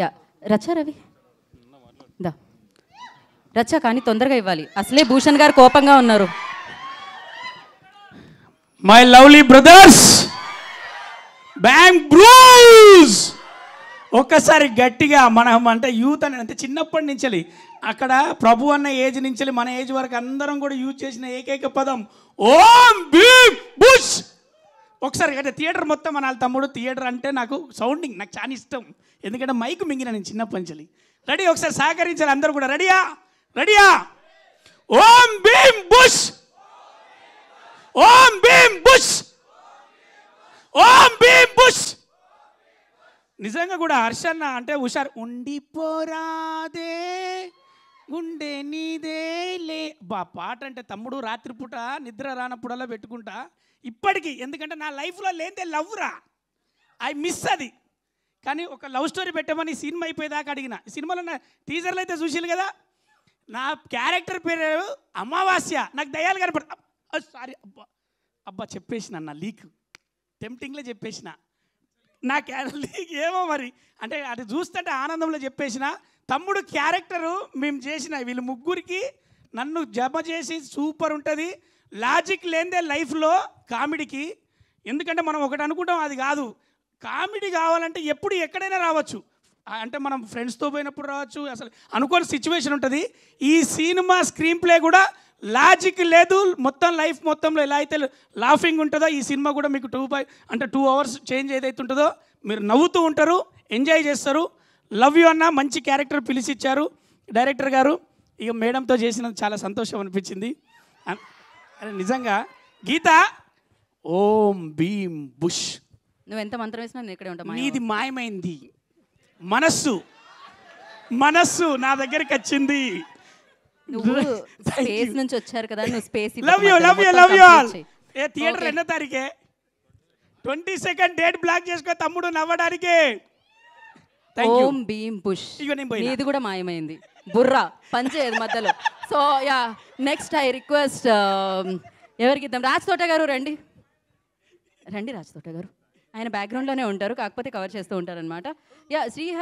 yeah రచ Ravi దా రచ కానీ తొందరగా ఇవ్వాలి అసలే భూషణ్ గారు కోపంగా ఉన్నారు మై లవ్లీ బ్రదర్స్ బ్యాంక్ బ్రూస్ ఒక్కసారి గట్టిగా మనం అంటే యూత్ అని అంటే చిన్నప్పటి నుంచి అక్కడ ప్రభు అన్న ఏజ్ నుంచి మన ఏజ్ వరకు అందరం కూడా యూజ్ చేసిన ఏకైక పదం ఓం బీ బుష్ ఒకసారి అంటే థియేటర్ మొత్తం వాళ్ళ తమ్ముడు థియేటర్ అంటే నాకు సౌండింగ్ నాకు చాలా ఇష్టం ఎందుకంటే మైక్ మింగిన నేను చిన్న పంచలి రెడీ ఒకసారి సహకరించాలి అందరూ కూడా రెడీయా రెడీయా ఓం భీమ్ బుష్ ఓం భీమ్ బుష్ ఓం భీమ్ బుష్ నిజంగా కూడా హర్షన్న అంటే హుషారు ఉండిపోరా అబ్బా పాట అంటే తమ్ముడు రాత్రిపూట నిద్ర రానప్పుడల్లా పెట్టుకుంటా ఇప్పటికీ ఎందుకంటే నా లైఫ్లో లేనిదే రా ఐ మిస్ అది కానీ ఒక లవ్ స్టోరీ పెట్టమని సినిమా అయిపోయేదాకా అడిగిన సినిమాలో నా టీజర్లు అయితే చూసాను కదా నా క్యారెక్టర్ పేరు అమావాస్య నాకు దయాలు కనపడ సారీ అబ్బా అబ్బా చెప్పేసిన నా లీక్ టెంప్టింగ్లో చెప్పేసిన నా లీక్ ఏమో మరి అంటే అది చూస్తుంటే ఆనందంలో చెప్పేసిన తమ్ముడు క్యారెక్టరు మేము చేసిన వీళ్ళు ముగ్గురికి నన్ను జమ చేసి సూపర్ ఉంటుంది లాజిక్ లేనిదే లైఫ్లో కామెడీకి ఎందుకంటే మనం ఒకటి అనుకుంటాం అది కాదు కామెడీ కావాలంటే ఎప్పుడు ఎక్కడైనా రావచ్చు అంటే మనం ఫ్రెండ్స్తో పోయినప్పుడు రావచ్చు అసలు అనుకోని సిచ్యువేషన్ ఉంటుంది ఈ సినిమా స్క్రీన్ ప్లే కూడా లాజిక్ లేదు మొత్తం లైఫ్ మొత్తంలో ఎలా అయితే లాఫింగ్ ఉంటుందో ఈ సినిమా కూడా మీకు టూ బై అంటే టూ అవర్స్ చేంజ్ ఏదైతే ఉంటుందో మీరు నవ్వుతూ ఉంటారు ఎంజాయ్ చేస్తారు లవ్ యూ అన్న మంచి క్యారెక్టర్ పిలిచిచ్చారు డైరెక్టర్ గారు ఇక మేడంతో చేసిన చాలా సంతోషం అనిపించింది అరే నిజంగా గీత ఓం భీం బుష్ నువ్వు ఎంత మంత్రం వేసినా నేను ఇక్కడే ఉంటా నీది మాయమైంది మనస్సు మనస్సు నా దగ్గరికి వచ్చింది నువ్వు స్పేస్ నుంచి వచ్చారు కదా నువ్వు space love you love you love you all ఏ థియేటర్ ఎన్నో తారీఖే ట్వంటీ సెకండ్ డేట్ బ్లాక్ చేసుకో తమ్ముడు నవ్వడానికి ఓం భీమ్ బుష్ ఇది కూడా మాయమైంది బుర్ర పనిచేయదు మధ్యలో so yeah next I request ఎవరికి ఇద్దాం రాజ్ తోట గారు రండి రండి రాజ్ తోట గారు ఆయన బ్యాక్గ్రౌండ్లోనే ఉంటారు కాకపోతే కవర్ చేస్తూ ఉంటారనమాట యా శ్రీహ